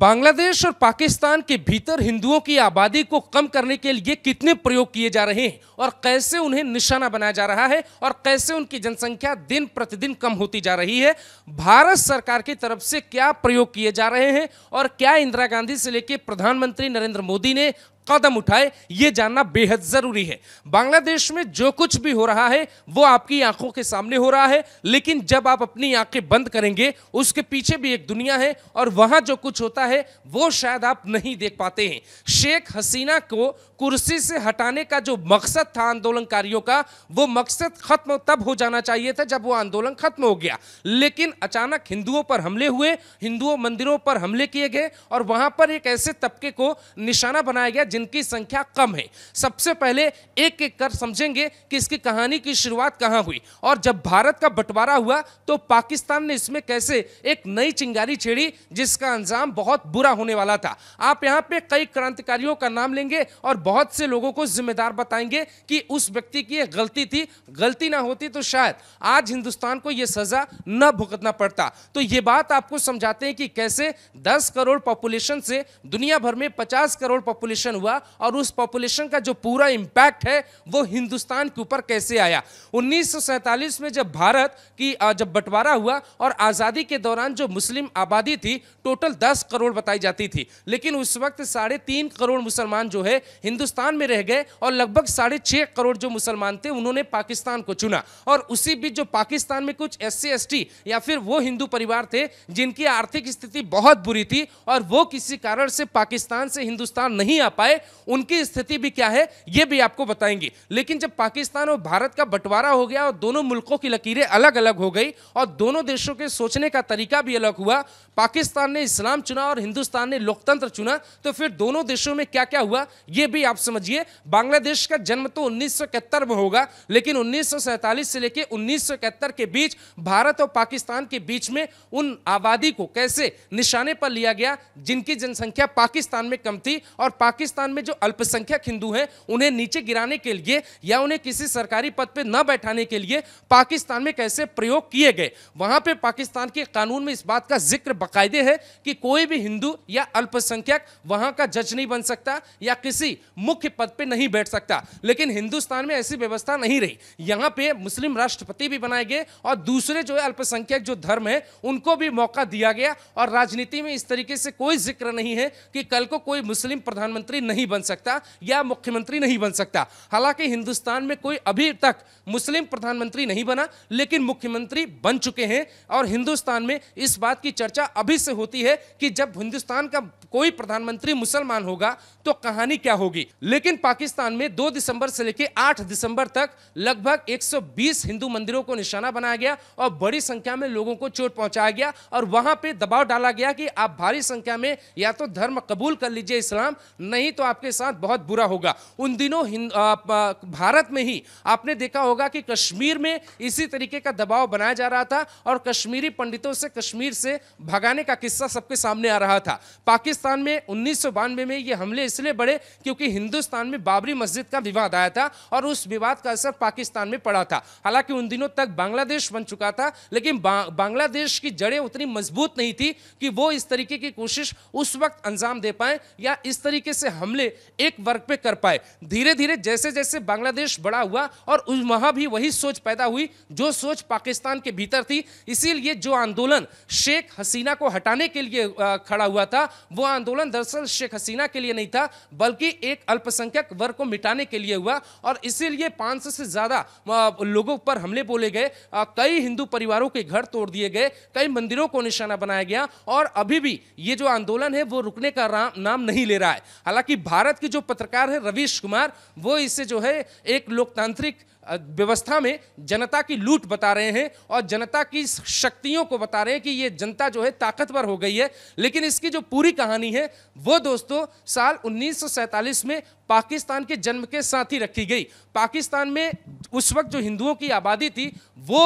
बांग्लादेश और पाकिस्तान के भीतर हिंदुओं की आबादी को कम करने के लिए कितने प्रयोग किए जा रहे हैं और कैसे उन्हें निशाना बनाया जा रहा है और कैसे उनकी जनसंख्या दिन प्रतिदिन कम होती जा रही है भारत सरकार की तरफ से क्या प्रयोग किए जा रहे हैं और क्या इंदिरा गांधी से लेकर प्रधानमंत्री नरेंद्र मोदी ने कदम उठाए ये जानना बेहद ज़रूरी है बांग्लादेश में जो कुछ भी हो रहा है वो आपकी आंखों के सामने हो रहा है लेकिन जब आप अपनी आंखें बंद करेंगे उसके पीछे भी एक दुनिया है और वहां जो कुछ होता है वो शायद आप नहीं देख पाते हैं शेख हसीना को कुर्सी से हटाने का जो मकसद था आंदोलनकारियों का वो मकसद खत्म तब हो जाना चाहिए था जब वो आंदोलन खत्म हो गया लेकिन अचानक हिंदुओं पर हमले हुए हिंदुओं मंदिरों पर हमले किए गए और वहां पर एक ऐसे तबके को निशाना बनाया गया जिनकी संख्या कम है सबसे पहले एक एक कर समझेंगे कि इसकी कहानी की शुरुआत कहाँ हुई और जब भारत का बंटवारा हुआ तो पाकिस्तान ने इसमें कैसे एक नई चिंगारी छेड़ी जिसका अंजाम बहुत बुरा होने वाला था आप यहाँ पे कई क्रांतिकारियों का नाम लेंगे और बहुत से लोगों को जिम्मेदार बताएंगे कि उस व्यक्ति की एक गलती थी गलती ना होती तो शायद आज हिंदुस्तान को यह सजा न भुगतना पड़ता तो ये बात आपको समझाते हैं कि कैसे 10 करोड़ पॉपुलेशन से दुनिया भर में 50 करोड़ पॉपुलेशन हुआ हुआ और उस पॉपुलेशन का जो पूरा इम्पैक्ट है वो हिंदुस्तान के ऊपर कैसे आया उन्नीस में जब भारत की जब बंटवारा हुआ और आज़ादी के दौरान जो मुस्लिम आबादी थी टोटल 10 करोड़ बताई जाती थी लेकिन उस वक्त साढ़े तीन करोड़ मुसलमान जो है हिंदुस्तान में रह गए और लगभग साढ़े छः करोड़ जो मुसलमान थे उन्होंने पाकिस्तान को चुना और उसी बीच जो पाकिस्तान में कुछ एस सी या फिर वो हिंदू परिवार थे जिनकी आर्थिक स्थिति बहुत बुरी थी और वो किसी कारण से पाकिस्तान से हिंदुस्तान नहीं आ पाए उनकी स्थिति भी क्या है ये भी आपको बताएंगे लेकिन जब पाकिस्तान और भारत का बंटवारा हो गया और दोनों मुल्कों की लकीरें अलग अलग हो गई और दोनों देशों के सोचने का तरीका भी अलग हुआ पाकिस्तान ने इस्लाम चुना और हिंदुस्तान ने लोकतंत्र चुना तो फिर दोनों देशों में क्या क्या हुआ ये भी आप समझिए बांग्लादेश का जन्म तो उन्नीस में होगा लेकिन उन्नीस से लेकर उन्नीस के बीच भारत और पाकिस्तान के बीच में उन आबादी को कैसे निशाने पर लिया गया जिनकी जनसंख्या पाकिस्तान में कम थी और पाकिस्तान पाकिस्तान में जो अल्पसंख्यक हिंदू हैं उन्हें नीचे गिराने के लिए या उन्हें किसी सरकारी पद पर न बैठाने के लिए पाकिस्तान में कैसे प्रयोग किए गए वहाँ पर पाकिस्तान के कानून में इस बात का जिक्र बाकायदे है कि कोई भी हिंदू या अल्पसंख्यक वहाँ का जज नहीं बन सकता या किसी मुख्य पद पर नहीं बैठ सकता लेकिन हिंदुस्तान में ऐसी व्यवस्था नहीं रही यहाँ पे मुस्लिम राष्ट्रपति भी बनाए गए और दूसरे जो है अल्पसंख्यक जो धर्म है उनको भी मौका दिया गया और राजनीति में इस तरीके से कोई जिक्र नहीं है कि कल को कोई मुस्लिम प्रधानमंत्री नहीं बन सकता या मुख्यमंत्री नहीं बन सकता हालांकि हिंदुस्तान में कोई अभी तक मुस्लिम प्रधानमंत्री नहीं बना लेकिन मुख्यमंत्री बन चुके हैं और हिंदुस्तान में इस बात की चर्चा अभी से होती है कि जब हिंदुस्तान का कोई प्रधानमंत्री मुसलमान होगा तो कहानी क्या होगी लेकिन पाकिस्तान में 2 दिसंबर से लेकर 8 दिसंबर तक लगभग 120 हिंदू मंदिरों को निशाना बनाया गया और बड़ी संख्या में लोगों को चोट पहुंचाया गया और वहां पे दबाव डाला गया कि आप भारी संख्या में या तो धर्म कबूल कर लीजिए इस्लाम नहीं तो तो आपके साथ बहुत बुरा होगा उन दिनों भारत में ही आपने देखा होगा कि कश्मीर में इसी तरीके का दबाव बनाया जा रहा था और कश्मीरी पंडितों से कश्मीर से भगाने का किस्सा सबके सामने आ रहा था पाकिस्तान में उन्नीस में ये हमले इसलिए बड़े क्योंकि हिंदुस्तान में बाबरी मस्जिद का विवाद आया था और उस विवाद का असर पाकिस्तान में पड़ा था हालांकि उन दिनों तक बांग्लादेश बन चुका था लेकिन बांग्लादेश की जड़ें उतनी मजबूत नहीं थी कि वो इस तरीके की कोशिश उस वक्त अंजाम दे पाए या इस तरीके से हम हमले एक वर्ग पे कर पाए धीरे धीरे जैसे जैसे बांग्लादेश बड़ा हुआ और उस वहाँ भी वही सोच पैदा हुई जो सोच पाकिस्तान के भीतर थी इसीलिए जो आंदोलन शेख हसीना को हटाने के लिए खड़ा हुआ था वो आंदोलन दरअसल शेख हसीना के लिए नहीं था बल्कि एक अल्पसंख्यक वर्ग को मिटाने के लिए हुआ और इसीलिए 500 से ज़्यादा लोगों पर हमले बोले गए कई हिंदू परिवारों के घर तोड़ दिए गए कई मंदिरों को निशाना बनाया गया और अभी भी ये जो आंदोलन है वो रुकने का नाम नहीं ले रहा है हालांकि भारत के जो पत्रकार है रवीश कुमार वो इसे जो है एक लोकतांत्रिक व्यवस्था में जनता की लूट बता रहे हैं और जनता की शक्तियों को बता रहे हैं कि ये जनता जो है ताकतवर हो गई है लेकिन इसकी जो पूरी कहानी है वो दोस्तों साल उन्नीस में पाकिस्तान के जन्म के साथ ही रखी गई पाकिस्तान में उस वक्त जो हिंदुओं की आबादी थी वो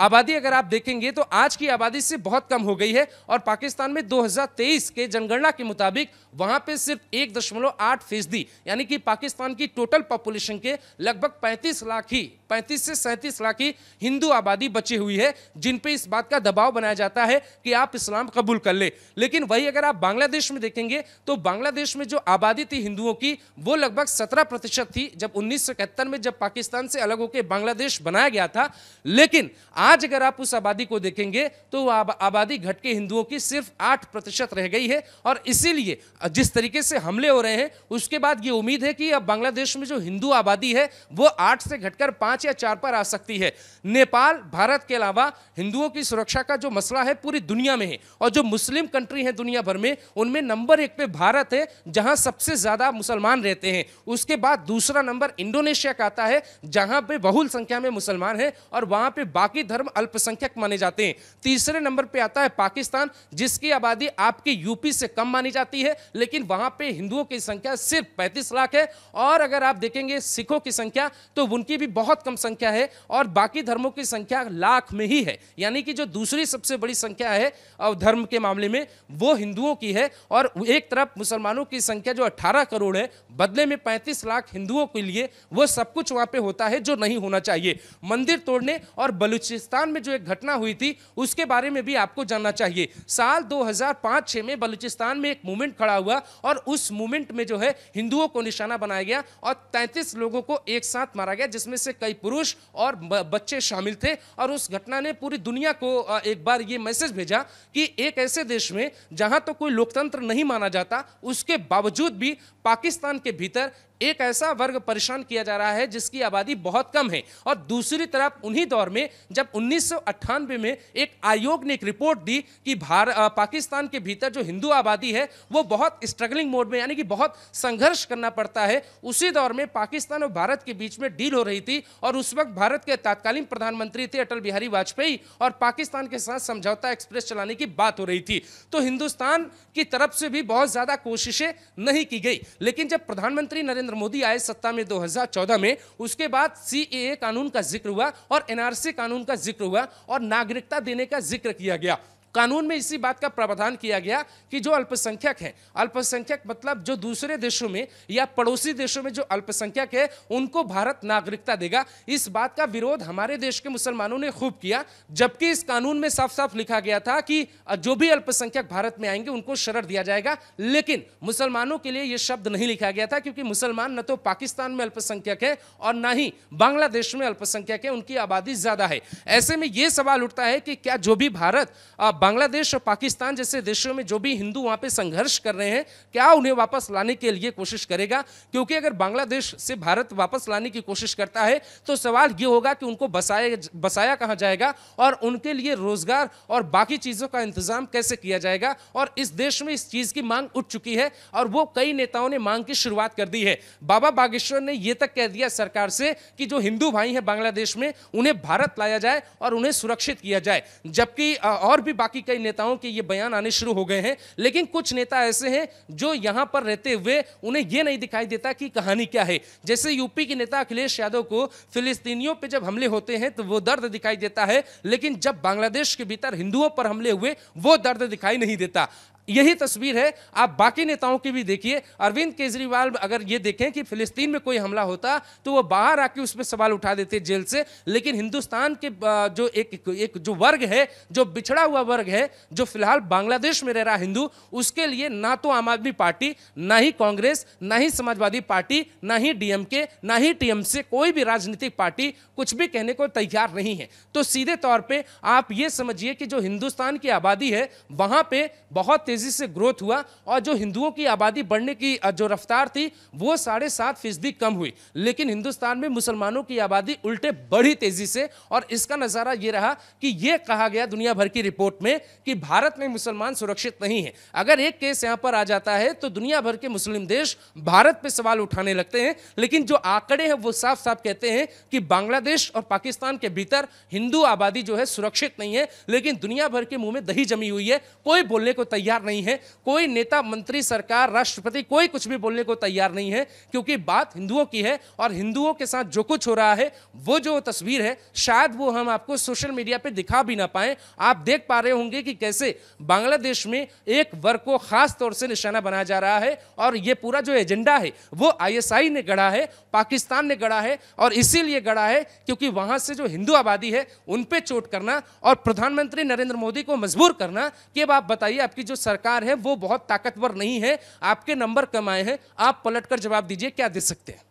आबादी अगर आप देखेंगे तो आज की आबादी से बहुत कम हो गई है और पाकिस्तान में 2023 के जनगणना के मुताबिक वहाँ पे सिर्फ एक दशमलव आठ फीसदी यानी कि पाकिस्तान की टोटल पॉपुलेशन के लगभग 35 लाख ही 35 से सैंतीस लाख ही हिंदू आबादी बची हुई है जिन पे इस बात का दबाव बनाया जाता है कि आप इस्लाम कबूल कर ले। लेकिन वही अगर आप बांग्लादेश में देखेंगे तो बांग्लादेश में जो आबादी थी हिंदुओं की वो लगभग सत्रह प्रतिशत थी जब उन्नीस में जब पाकिस्तान से अलग होकर बांग्लादेश बनाया गया था लेकिन आज अगर आप उस आबादी को देखेंगे तो आबादी घटके हिंदुओं की सिर्फ आठ प्रतिशत रह गई है और इसीलिए जिस तरीके से हमले हो रहे हैं उसके बाद ये उम्मीद है कि अब बांग्लादेश में जो हिंदू आबादी है वो आठ से घटकर पांच या चार पर आ सकती है नेपाल भारत के अलावा हिंदुओं की सुरक्षा का जो मसला है पूरी दुनिया में है और जो मुस्लिम कंट्री है दुनिया भर में उनमें नंबर एक पे भारत है जहां सबसे ज़्यादा मुसलमान रहते हैं उसके बाद दूसरा नंबर इंडोनेशिया का आता है जहां पे में बहुल संख्या में मुसलमान हैं और वहाँ पे बाकी धर्म अल्पसंख्यक माने जाते हैं तीसरे नंबर पे आता है पाकिस्तान जिसकी आबादी आपके यूपी से कम मानी जाती है लेकिन वहाँ पे हिंदुओं की संख्या सिर्फ 35 लाख है और अगर आप देखेंगे सिखों की संख्या तो उनकी भी बहुत कम संख्या है और बाकी धर्मों की संख्या लाख में ही है यानी कि जो दूसरी सबसे बड़ी संख्या है धर्म के मामले में वो हिंदुओं की है और एक तरफ मुसलमानों की संख्या जो अट्ठारह करोड़ है बदले में पैंतीस लाख हिंदुओं के लिए वो सब कुछ वहाँ पे होता है जो नहीं नहीं होना चाहिए मंदिर तोड़ने और बलूचिस्तान में जो एक घटना हुई थी उसके बारे में भी आपको जानना चाहिए साल 2005-6 में बलूचिस्तान में एक मूवमेंट खड़ा हुआ और उस मूवमेंट में जो है हिंदुओं को निशाना बनाया गया और 33 लोगों को एक साथ मारा गया जिसमें से कई पुरुष और बच्चे शामिल थे और उस घटना ने पूरी दुनिया को एक बार ये मैसेज भेजा कि एक ऐसे देश में जहां तो कोई लोकतंत्र नहीं माना जाता उसके बावजूद भी पाकिस्तान के भीतर एक ऐसा वर्ग परेशान किया जा रहा है जिसकी आबादी बहुत कम है और दूसरी तरफ उन्हीं दौर में जब उन्नीस में एक आयोग ने एक रिपोर्ट दी कि भार पाकिस्तान के भीतर जो हिंदू आबादी है वो बहुत स्ट्रगलिंग मोड में यानी कि बहुत संघर्ष करना पड़ता है उसी दौर में पाकिस्तान और भारत के बीच में डील हो रही थी और उस वक्त भारत के तत्कालीन प्रधानमंत्री थे अटल बिहारी वाजपेयी और पाकिस्तान के साथ समझौता एक्सप्रेस चलाने की बात हो रही थी तो हिंदुस्तान की तरफ से भी बहुत ज़्यादा कोशिशें नहीं की गई लेकिन जब प्रधानमंत्री नरेंद्र नरेंद्र मोदी आए सत्ता में 2014 में उसके बाद सी कानून का जिक्र हुआ और एनआरसी कानून का जिक्र हुआ और नागरिकता देने का जिक्र किया गया कानून में इसी बात का प्रावधान किया गया कि जो अल्पसंख्यक हैं अल्पसंख्यक मतलब जो दूसरे देशों में या पड़ोसी देशों में जो अल्पसंख्यक है उनको भारत नागरिकता देगा इस बात का विरोध हमारे देश के मुसलमानों ने खूब किया जबकि इस कानून में साफ साफ लिखा गया था कि जो भी अल्पसंख्यक भारत में आएंगे उनको शरण दिया जाएगा लेकिन मुसलमानों के लिए यह शब्द नहीं लिखा गया था क्योंकि मुसलमान न तो पाकिस्तान में अल्पसंख्यक है और ना ही बांग्लादेश में अल्पसंख्यक है उनकी आबादी ज्यादा है ऐसे में यह सवाल उठता है कि क्या जो भी भारत बांग्लादेश और पाकिस्तान जैसे देशों में जो भी हिंदू वहां पे संघर्ष कर रहे हैं क्या उन्हें वापस लाने के लिए कोशिश करेगा क्योंकि अगर बांग्लादेश से भारत वापस लाने की कोशिश करता है तो सवाल ये होगा कि उनको बसाया बसाया कहाँ जाएगा और उनके लिए रोजगार और बाकी चीज़ों का इंतजाम कैसे किया जाएगा और इस देश में इस चीज़ की मांग उठ चुकी है और वो कई नेताओं ने मांग की शुरुआत कर दी है बाबा बागेश्वर ने ये तक कह दिया सरकार से कि जो हिंदू भाई हैं बांग्लादेश में उन्हें भारत लाया जाए और उन्हें सुरक्षित किया जाए जबकि और भी बाकी कई नेताओं के ये बयान आने शुरू हो गए हैं लेकिन कुछ नेता ऐसे हैं जो यहाँ पर रहते हुए उन्हें ये नहीं दिखाई देता कि कहानी क्या है जैसे यूपी के नेता अखिलेश यादव को फिलिस्तीनियों पर जब हमले होते हैं तो वो दर्द दिखाई देता है लेकिन जब बांग्लादेश के भीतर हिंदुओं पर हमले हुए वो दर्द दिखाई नहीं देता यही तस्वीर है आप बाकी नेताओं की भी देखिए अरविंद केजरीवाल अगर ये देखें कि फिलिस्तीन में कोई हमला होता तो वो बाहर आके उसमें सवाल उठा देते जेल से लेकिन हिंदुस्तान के जो एक एक जो वर्ग है जो बिछड़ा हुआ वर्ग है जो फिलहाल बांग्लादेश में रह रहा हिंदू उसके लिए ना तो आम आदमी पार्टी ना ही कांग्रेस ना ही समाजवादी पार्टी ना ही डीएम ना ही टीएम कोई भी राजनीतिक पार्टी कुछ भी कहने को तैयार नहीं है तो सीधे तौर पर आप ये समझिए कि जो हिंदुस्तान की आबादी है वहां पर बहुत तेज़ी से ग्रोथ हुआ और जो हिंदुओं की आबादी बढ़ने की जो रफ्तार थी वो साढ़े सात फीसदी कम हुई लेकिन हिंदुस्तान में मुसलमानों की आबादी उल्टे बढ़ी तेज़ी से और इसका नज़ारा ये रहा कि ये कहा गया दुनिया भर की रिपोर्ट में कि भारत में मुसलमान सुरक्षित नहीं है अगर एक केस यहाँ पर आ जाता है तो दुनिया भर के मुस्लिम देश भारत पर सवाल उठाने लगते हैं लेकिन जो आंकड़े हैं वो साफ साफ कहते हैं कि बांग्लादेश और पाकिस्तान के भीतर हिंदू आबादी जो है सुरक्षित नहीं है लेकिन दुनिया भर के मुंह में दही जमी हुई है कोई बोलने को तैयार नहीं है कोई नेता मंत्री सरकार राष्ट्रपति कोई कुछ भी बोलने को तैयार नहीं है क्योंकि बात हिंदुओं की है और हिंदुओं के साथ जो कुछ हो रहा है वो जो तस्वीर है शायद वो हम आपको सोशल मीडिया पर दिखा भी ना पाए आप देख पा रहे होंगे कि कैसे बांग्लादेश में एक वर्ग को खास तौर से निशाना बनाया जा रहा है और ये पूरा जो एजेंडा है वो आईएसआई ने गढ़ा है पाकिस्तान ने गढ़ा है और इसीलिए गढ़ा है क्योंकि वहां से जो हिंदू आबादी है उन पे चोट करना और प्रधानमंत्री नरेंद्र मोदी को मजबूर करना कि अब आप बताइए आपकी जो सरकार है वो बहुत ताकतवर नहीं है आपके नंबर कम आए हैं आप पलटकर जवाब दीजिए क्या दे सकते हैं